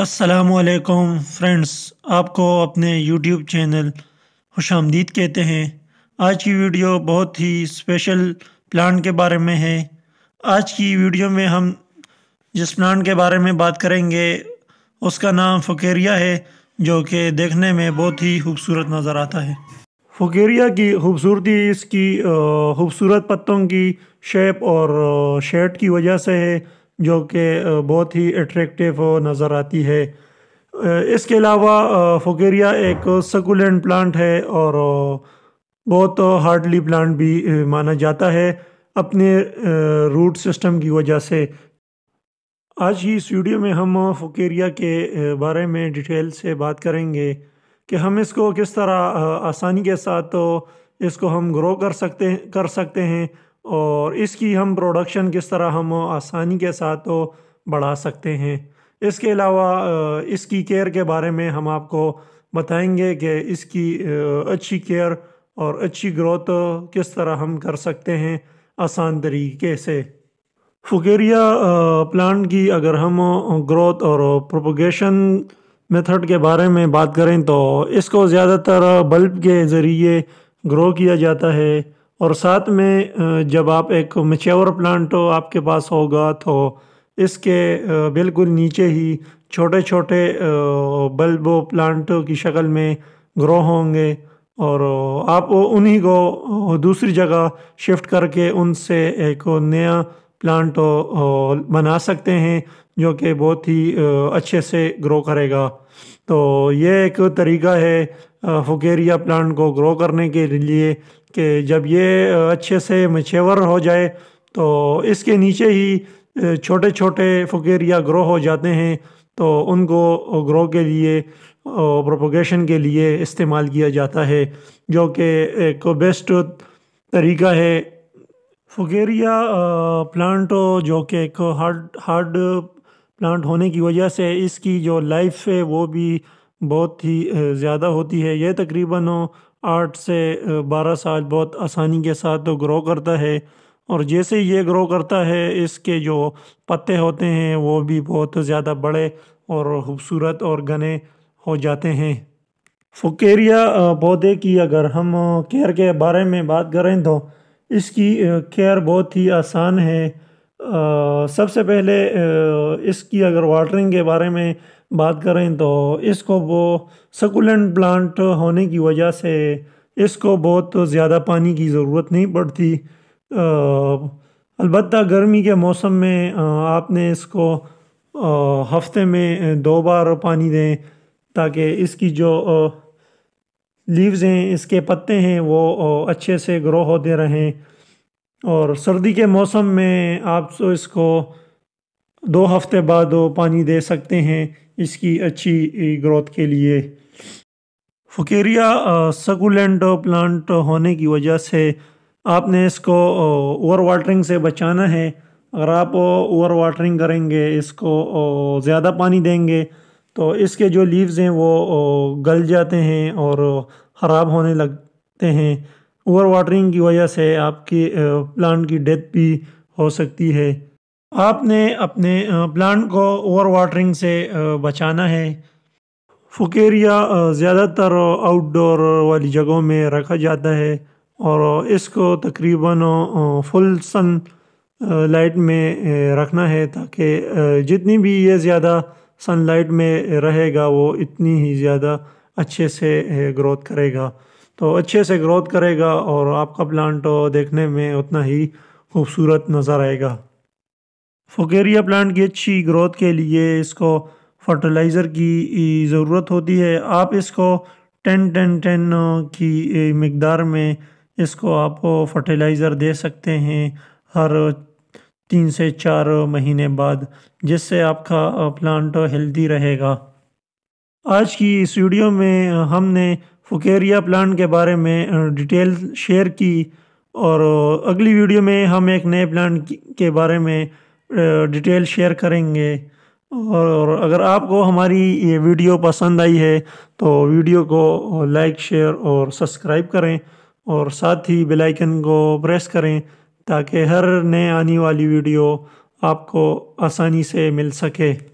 असलकम फ्रेंड्स आपको अपने YouTube चैनल खुश आमदीद कहते हैं आज की वीडियो बहुत ही स्पेशल प्लांट के बारे में है आज की वीडियो में हम जिस प्लांट के बारे में बात करेंगे उसका नाम फ़केरिया है जो कि देखने में बहुत ही खूबसूरत नज़र आता है फ़केरिया की खूबसूरती इसकी खूबसूरत पत्तों की शेप और शेड की वजह से है जो कि बहुत ही अट्रैक्टिव नज़र आती है इसके अलावा फोकेरिया एक सकुलेंट प्लांट है और बहुत हार्डली प्लांट भी माना जाता है अपने रूट सिस्टम की वजह से आज ही इस वीडियो में हम फोकेरिया के बारे में डिटेल से बात करेंगे कि हम इसको किस तरह आसानी के साथ तो इसको हम ग्रो कर सकते कर सकते हैं और इसकी हम प्रोडक्शन किस तरह हम आसानी के साथ तो बढ़ा सकते हैं इसके अलावा इसकी केयर के बारे में हम आपको बताएंगे कि इसकी अच्छी केयर और अच्छी ग्रोथ किस तरह हम कर सकते हैं आसान तरीके से फुकेरिया प्लांट की अगर हम ग्रोथ और प्रोपोगेशन मेथड के बारे में बात करें तो इसको ज़्यादातर बल्ब के ज़रिए ग्रो किया जाता है और साथ में जब आप एक मेच्योर प्लांट आपके पास होगा तो इसके बिल्कुल नीचे ही छोटे छोटे बल्ब प्लांट की शक्ल में ग्रो होंगे और आप उन्हीं को दूसरी जगह शिफ्ट करके उनसे एक नया प्लांट बना सकते हैं जो कि बहुत ही अच्छे से ग्रो करेगा तो ये एक तरीका है फुकेरिया प्लांट को ग्रो करने के लिए कि जब ये अच्छे से मचेवर हो जाए तो इसके नीचे ही छोटे छोटे फुकेरिया ग्रो हो जाते हैं तो उनको ग्रो के लिए प्रोपोगेशन के लिए इस्तेमाल किया जाता है जो कि एक बेस्ट तरीका है फुगेरिया प्लांट जो कि एक हार्ड हार्ड प्लांट होने की वजह से इसकी जो लाइफ है वो भी बहुत ही ज़्यादा होती है यह तकरीबन आठ से बारह साल बहुत आसानी के साथ तो ग्रो करता है और जैसे ये ग्रो करता है इसके जो पत्ते होते हैं वो भी बहुत ज़्यादा बड़े और ख़ूबसूरत और घने हो जाते हैं फुकेरिया पौधे की अगर हम केयर के बारे में बात करें तो इसकी केयर बहुत ही आसान है सबसे पहले इसकी अगर वाटरिंग के बारे में बात करें तो इसको वो सकुलेंट प्लांट होने की वजह से इसको बहुत ज़्यादा पानी की ज़रूरत नहीं पड़ती अलबत् गर्मी के मौसम में आपने इसको हफ्ते में दो बार पानी दें ताकि इसकी जो लीव्स हैं इसके पत्ते हैं वो अच्छे से ग्रो होते रहें और सर्दी के मौसम में आप तो इसको दो हफ्ते बाद पानी दे सकते हैं इसकी अच्छी ग्रोथ के लिए फकेरिया सकुलेंट प्लांट होने की वजह से आपने इसको ओवर वाटरिंग से बचाना है अगर आप ओवर वाटरिंग करेंगे इसको ज़्यादा पानी देंगे तो इसके जो लीव्स हैं वो गल जाते हैं और ख़राब होने लगते हैं ओवर वाटरिंग की वजह से आपकी प्लांट की डेथ भी हो सकती है आपने अपने प्लांट को ओवर वाटरिंग से बचाना है फुकेरिया ज़्यादातर आउटडोर वाली जगहों में रखा जाता है और इसको तकरीबन फुल सन लाइट में रखना है ताकि जितनी भी ये ज़्यादा सनलाइट में रहेगा वो इतनी ही ज़्यादा अच्छे से ग्रोथ करेगा तो अच्छे से ग्रोथ करेगा और आपका प्लांट देखने में उतना ही खूबसूरत नज़र आएगा फोकेरिया प्लांट की अच्छी ग्रोथ के लिए इसको फर्टिलाइज़र की ज़रूरत होती है आप इसको टेन टेन टेन की मकदार में इसको आप फर्टिलाइज़र दे सकते हैं हर तीन से चार महीने बाद जिससे आपका प्लांट हेल्दी रहेगा आज की इस वीडियो में हमने फुकेरिया प्लांट के बारे में डिटेल शेयर की और अगली वीडियो में हम एक नए प्लांट के बारे में डिटेल शेयर करेंगे और अगर आपको हमारी ये वीडियो पसंद आई है तो वीडियो को लाइक शेयर और सब्सक्राइब करें और साथ ही बेल आइकन को प्रेस करें ताकि हर नए आने वाली वीडियो आपको आसानी से मिल सके